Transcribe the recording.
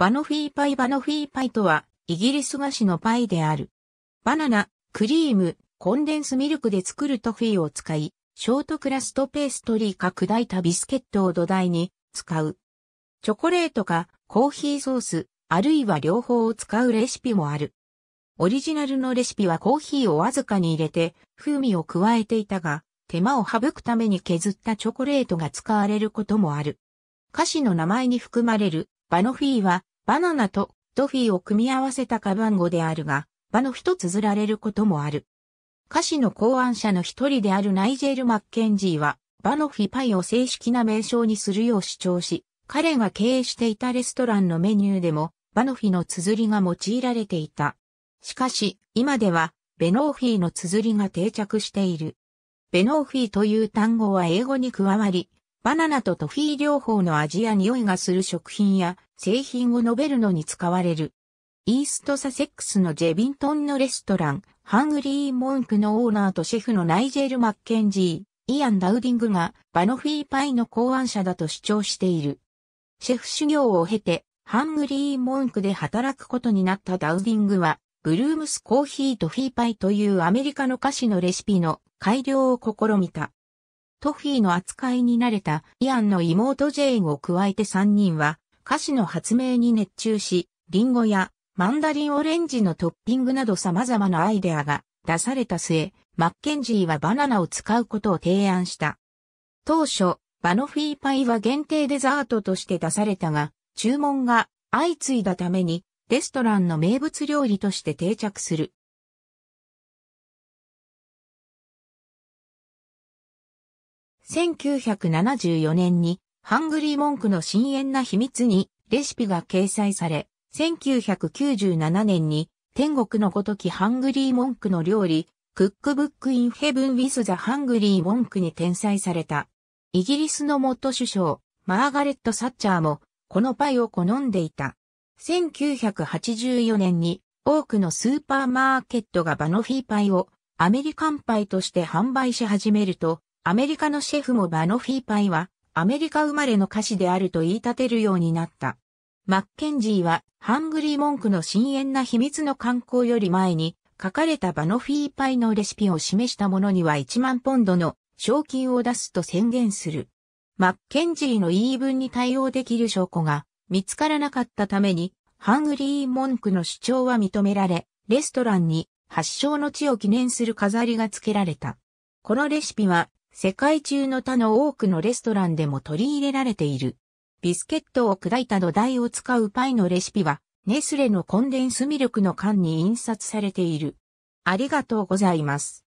バノフィーパイバノフィーパイとは、イギリス菓子のパイである。バナナ、クリーム、コンデンスミルクで作るトフィーを使い、ショートクラストペーストリーか砕いたビスケットを土台に使う。チョコレートかコーヒーソース、あるいは両方を使うレシピもある。オリジナルのレシピはコーヒーをわずかに入れて風味を加えていたが、手間を省くために削ったチョコレートが使われることもある。菓子の名前に含まれるバノフィーはバナナとドフィーを組み合わせたカバン語であるが、ノフィと綴られることもある。歌詞の考案者の一人であるナイジェル・マッケンジーは、バノフィパイを正式な名称にするよう主張し、彼が経営していたレストランのメニューでも、バノフィの綴りが用いられていた。しかし、今では、ベノーフィーの綴りが定着している。ベノーフィーという単語は英語に加わり、バナナとトフィー両方の味や匂いがする食品や製品を述べるのに使われる。イーストサセックスのジェビントンのレストラン、ハングリーモンクのオーナーとシェフのナイジェル・マッケンジー、イアン・ダウディングがバノフィーパイの考案者だと主張している。シェフ修行を経て、ハングリーモンクで働くことになったダウディングは、ブルームスコーヒートフィーパイというアメリカの菓子のレシピの改良を試みた。トフィーの扱いに慣れたイアンの妹ジェインを加えて3人は歌詞の発明に熱中し、リンゴやマンダリンオレンジのトッピングなど様々なアイデアが出された末、マッケンジーはバナナを使うことを提案した。当初、バノフィーパイは限定デザートとして出されたが、注文が相次いだためにレストランの名物料理として定着する。1974年にハングリー文句の深淵な秘密にレシピが掲載され、1997年に天国のごときハングリー文句の料理、クックブックインヘブンウィスザハングリー文句に転載された。イギリスの元首相、マーガレット・サッチャーも、このパイを好んでいた。1984年に多くのスーパーマーケットがバノフィーパイをアメリカンパイとして販売し始めると、アメリカのシェフもバノフィーパイは、アメリカ生まれの歌詞であると言い立てるようになった。マッケンジーは、ハングリー文句の深淵な秘密の観光より前に、書かれたバノフィーパイのレシピを示したものには1万ポンドの賞金を出すと宣言する。マッケンジーの言い分に対応できる証拠が見つからなかったために、ハングリー文句の主張は認められ、レストランに発祥の地を記念する飾りが付けられた。このレシピは世界中の他の多くのレストランでも取り入れられている。ビスケットを砕いた土台を使うパイのレシピは、ネスレのコンデンスミルクの缶に印刷されている。ありがとうございます。